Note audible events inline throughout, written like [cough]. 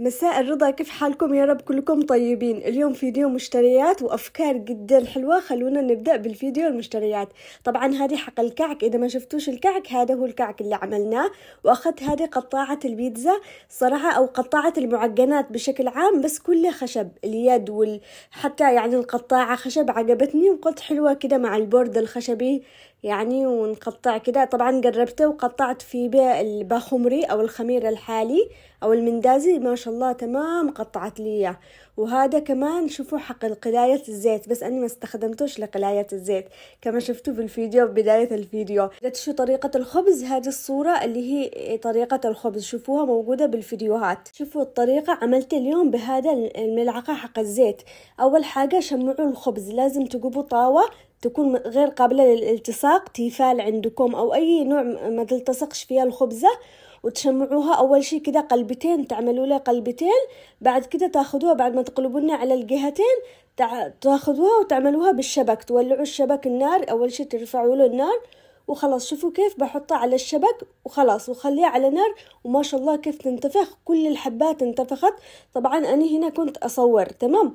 مساء الرضا كيف حالكم يا رب كلكم طيبين اليوم فيديو مشتريات وافكار جدا حلوه خلونا نبدا بالفيديو المشتريات طبعا هذه حق الكعك اذا ما شفتوش الكعك هذا هو الكعك اللي عملناه واخذت هذه قطاعه البيتزا صراحه او قطاعه المعجنات بشكل عام بس كلها خشب اليد وال... حتى يعني القطاعه خشب عجبتني وقلت حلوه كده مع البورد الخشبي يعني ونقطع كده طبعا قربته وقطعت في بيع الباخمري او الخمير الحالي او المندازي ما شاء الله تمام قطعت لي اياه وهذا كمان شوفوا حق قلاية الزيت بس أنا ما استخدمتوش لقلاية الزيت كما شفتوا في الفيديو بداية الفيديو إذا شو طريقة الخبز هذه الصورة اللي هي طريقة الخبز شوفوها موجودة بالفيديوهات شوفوا الطريقة عملت اليوم بهذا الملعقة حق الزيت أول حاجة شمعوا الخبز لازم تجيبوا طاوة تكون غير قابلة للالتصاق تيفال عندكم أو أي نوع ما تلتصقش فيها الخبزة وتشمعوها أول شي كده قلبتين تعملوا لها قلبتين بعد كده تاخدوها بعد ما تقلبونها على الجهتين تاخدوها وتعملوها بالشبك تولعوا الشبك النار أول شي ترفعوا له النار وخلاص شوفوا كيف بحطها على الشبك وخلاص وخليها على نار وما شاء الله كيف تنتفخ كل الحبات انتفخت طبعا أنا هنا كنت أصور تمام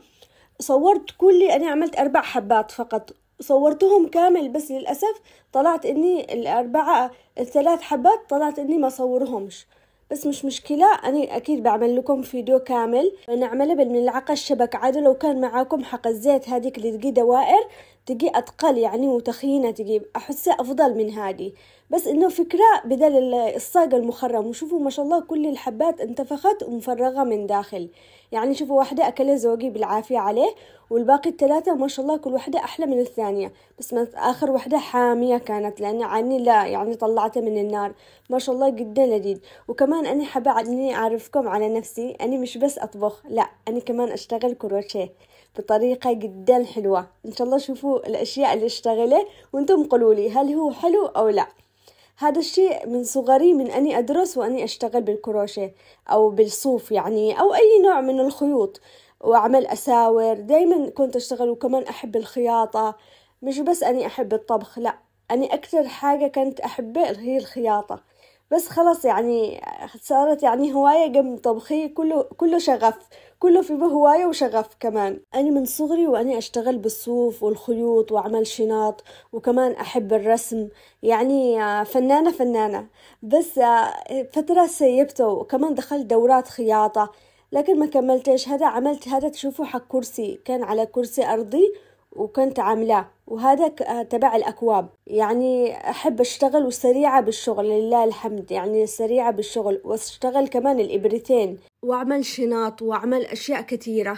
صورت كل أنا عملت أربع حبات فقط صورتهم كامل بس للأسف طلعت إني الأربعة الثلاث حبات طلعت إني ما صورهمش بس مش مشكلة أنا أكيد بعمل لكم فيديو كامل بنعمله بالملعقة الشبك عادي لو كان معاكم حق الزيت هذيك اللي تجي دوائر تجي أتقل يعني وتخينة تجي أحسها أفضل من هذه بس إنه فكرة بدل الصاج المخرم وشوفوا ما شاء الله كل الحبات انتفخت ومفرغة من داخل يعني شوفوا واحدة أكلها زوجي بالعافية عليه والباقي الثلاثة ما شاء الله كل واحدة أحلى من الثانية بس آخر واحدة حامية كانت لأن عني لا يعني طلعتها من النار ما شاء الله جدا لذيذ وكمان أنا حابة إني أعرفكم على نفسي أنا مش بس أطبخ لا أنا كمان أشتغل كروشيه بطريقه جدا حلوه ان شاء الله شوفوا الاشياء اللي اشتغله وانتم قولوا لي هل هو حلو او لا هذا الشيء من صغري من أني أدرس وأني أشتغل بالكروشيه أو بالصوف يعني أو أي نوع من الخيوط وأعمل أساور دايما كنت أشتغل وكمان أحب الخياطة مش بس أني أحب الطبخ لا أني أكثر حاجة كنت أحبه هي الخياطة بس خلاص يعني صارت يعني هواية قم طبخي كله كله شغف كله في هواية وشغف كمان أنا من صغري وأنا أشتغل بالصوف والخيوط وأعمل شناط وكمان أحب الرسم يعني فنانة فنانة بس فترة سيبته وكمان دخلت دورات خياطة لكن ما كملتش هذا عملت هذا تشوفوا حق كرسي كان على كرسي أرضي وكنت عاملاه وهذا آه، تبع الأكواب يعني أحب أشتغل وسريعة بالشغل لله الحمد يعني سريعة بالشغل وأشتغل كمان الإبرتين وأعمل شنط وأعمل أشياء كثيرة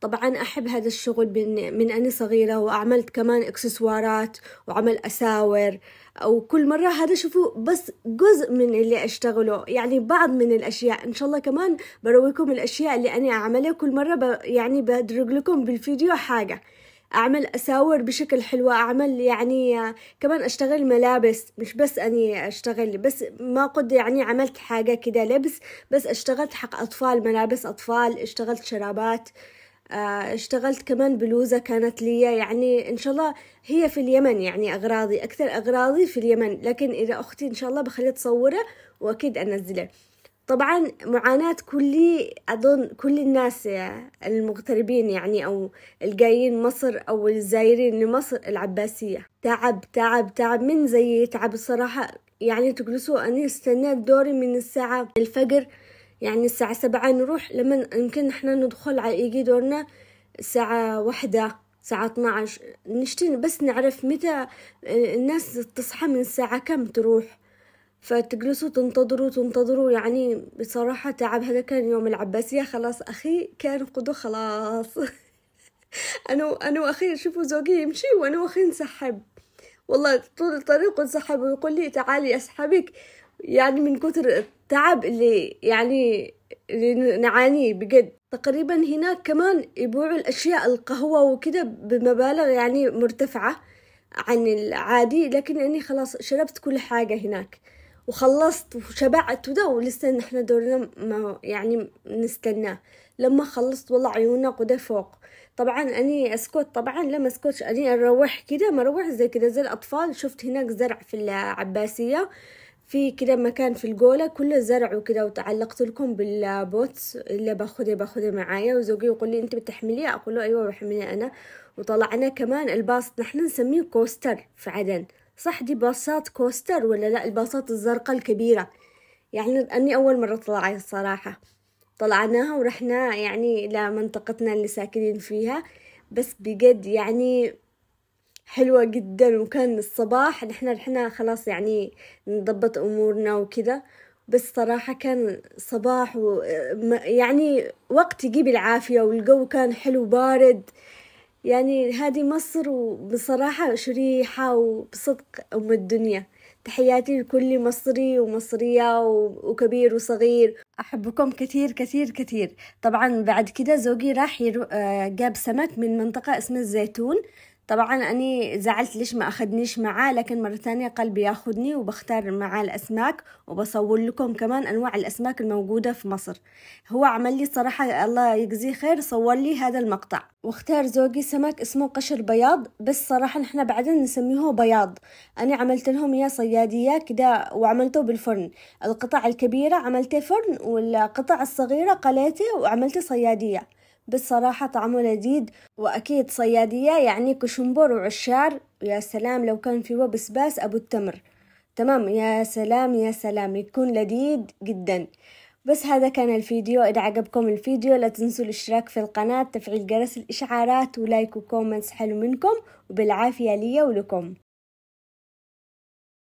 طبعا أحب هذا الشغل من, أني أنا صغيرة وعملت كمان إكسسوارات وعمل أساور وكل مرة هذا شوفوا بس جزء من اللي أشتغله يعني بعض من الأشياء إن شاء الله كمان برويكم الأشياء اللي أنا أعملها كل مرة يعني بدرج لكم بالفيديو حاجة أعمل أساور بشكل حلوة أعمل يعني آه، كمان أشتغل ملابس مش بس أني أشتغل بس ما قد يعني عملت حاجة كده لبس بس اشتغلت حق أطفال ملابس أطفال اشتغلت شرابات آه، اشتغلت كمان بلوزة كانت لي يعني إن شاء الله هي في اليمن يعني أغراضي أكثر أغراضي في اليمن لكن إذا أختي إن شاء الله بخليها تصوره وأكيد أنزله طبعا معاناة كل أظن كل الناس المغتربين يعني أو الجايين مصر أو الزايرين لمصر العباسية تعب تعب تعب من زي تعب الصراحة يعني تجلسوا أنا استنيت دوري من الساعة الفجر يعني الساعة سبعة نروح لما يمكن احنا ندخل على يجي دورنا الساعة واحدة الساعة 12 نشتين بس نعرف متى الناس تصحى من الساعة كم تروح فتجلسوا تنتظروا تنتظروا يعني بصراحة تعب هذا كان يوم العباسية خلاص أخي كان قدو خلاص [laughs] أنا أنا وأخي شوفوا زوجي يمشي وأنا وأخي نسحب والله طول الطريق نسحب ويقول لي تعالي أسحبك يعني من كثر التعب اللي يعني اللي نعانيه بجد تقريبا هناك كمان يبيعوا الأشياء القهوة وكده بمبالغ يعني مرتفعة عن العادي لكن أني خلاص شربت كل حاجة هناك وخلصت وشبعت وده ولسه نحن دورنا ما يعني نستناه لما خلصت والله عيوننا وده فوق طبعا اني اسكت طبعا لا ما اسكتش اني اروح كده ما اروح زي كده زي الاطفال شفت هناك زرع في العباسيه في كده مكان في الجولة كله زرع وكده وتعلقت لكم بالبوتس اللي باخده باخده معايا وزوجي يقول لي انت بتحمليه اقول له ايوه بحمليه انا وطلعنا كمان الباص نحن نسميه كوستر في عدن صح دي باصات كوستر ولا لا الباصات الزرقاء الكبيرة يعني أني أول مرة طلعي الصراحة طلعناها ورحنا يعني لمنطقتنا اللي ساكنين فيها بس بجد يعني حلوة جدا وكان الصباح نحنا رحنا خلاص يعني نضبط أمورنا وكذا بس صراحة كان صباح و يعني وقت يجيب العافية والجو كان حلو بارد يعني هذه مصر وبصراحة شريحة وبصدق أم الدنيا تحياتي لكل مصري ومصرية وكبير وصغير أحبكم كثير كثير كثير طبعا بعد كده زوجي راح آه، جاب سمك من منطقة اسمها الزيتون طبعا أني زعلت ليش ما أخدنيش معاه لكن مرة ثانية قلبي ياخدني وبختار معاه الأسماك وبصور لكم كمان أنواع الأسماك الموجودة في مصر هو عمل لي صراحة الله يجزيه خير صور لي هذا المقطع واختار زوجي سمك اسمه قشر بياض بس صراحة نحن بعدين نسميه بياض أنا عملت لهم إياه صيادية كده وعملته بالفرن القطع الكبيرة عملته فرن والقطع الصغيرة قليتي وعملته صيادية بالصراحة طعمه لذيذ وأكيد صيادية يعني كشنبر وعشار ويا سلام لو كان في بسباس أبو التمر تمام يا سلام يا سلام يكون لذيذ جدا بس هذا كان الفيديو إذا عجبكم الفيديو لا تنسوا الاشتراك في القناة تفعيل جرس الإشعارات ولايك وكومنتس حلو منكم وبالعافية ليا ولكم